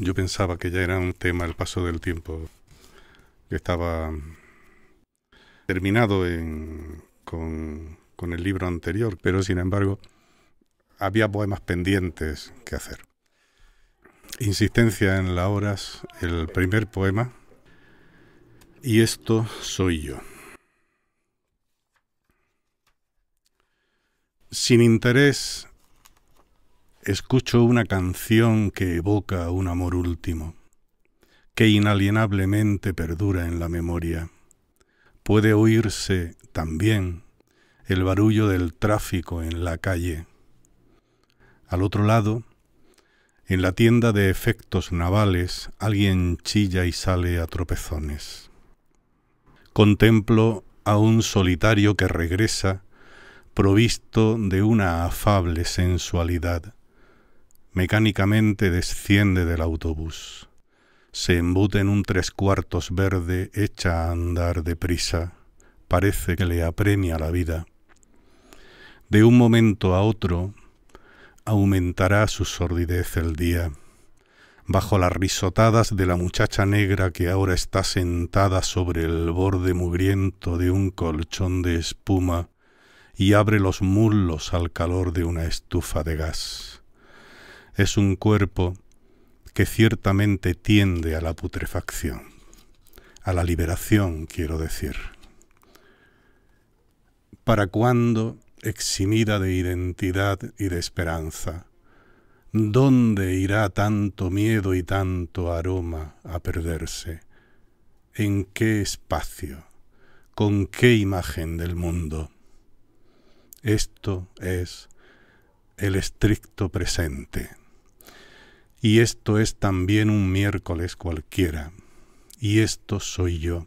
yo pensaba que ya era un tema el paso del tiempo, que estaba terminado con, con el libro anterior, pero sin embargo había poemas pendientes que hacer. Insistencia en la horas, el primer poema, y esto soy yo. Sin interés escucho una canción que evoca un amor último, que inalienablemente perdura en la memoria. Puede oírse también el barullo del tráfico en la calle. Al otro lado, en la tienda de efectos navales, alguien chilla y sale a tropezones. Contemplo a un solitario que regresa, provisto de una afable sensualidad mecánicamente desciende del autobús. Se embute en un tres cuartos verde, echa a andar deprisa. Parece que le apremia la vida. De un momento a otro aumentará su sordidez el día. Bajo las risotadas de la muchacha negra que ahora está sentada sobre el borde mugriento de un colchón de espuma y abre los muslos al calor de una estufa de gas es un cuerpo que ciertamente tiende a la putrefacción, a la liberación, quiero decir. ¿Para cuándo, eximida de identidad y de esperanza, dónde irá tanto miedo y tanto aroma a perderse? ¿En qué espacio? ¿Con qué imagen del mundo? Esto es el estricto presente. Y esto es también un miércoles cualquiera. Y esto soy yo,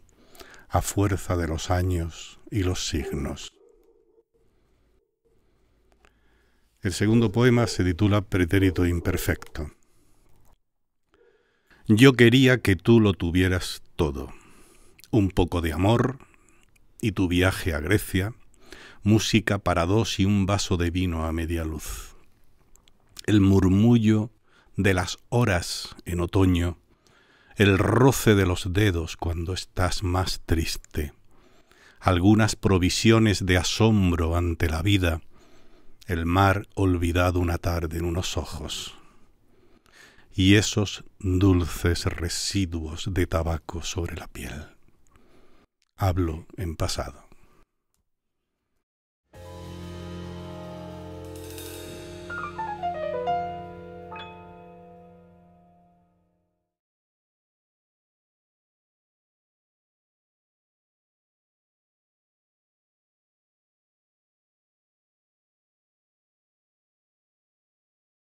a fuerza de los años y los signos. El segundo poema se titula Pretérito Imperfecto. Yo quería que tú lo tuvieras todo. Un poco de amor y tu viaje a Grecia, música para dos y un vaso de vino a media luz. El murmullo de las horas en otoño, el roce de los dedos cuando estás más triste, algunas provisiones de asombro ante la vida, el mar olvidado una tarde en unos ojos, y esos dulces residuos de tabaco sobre la piel. Hablo en pasado.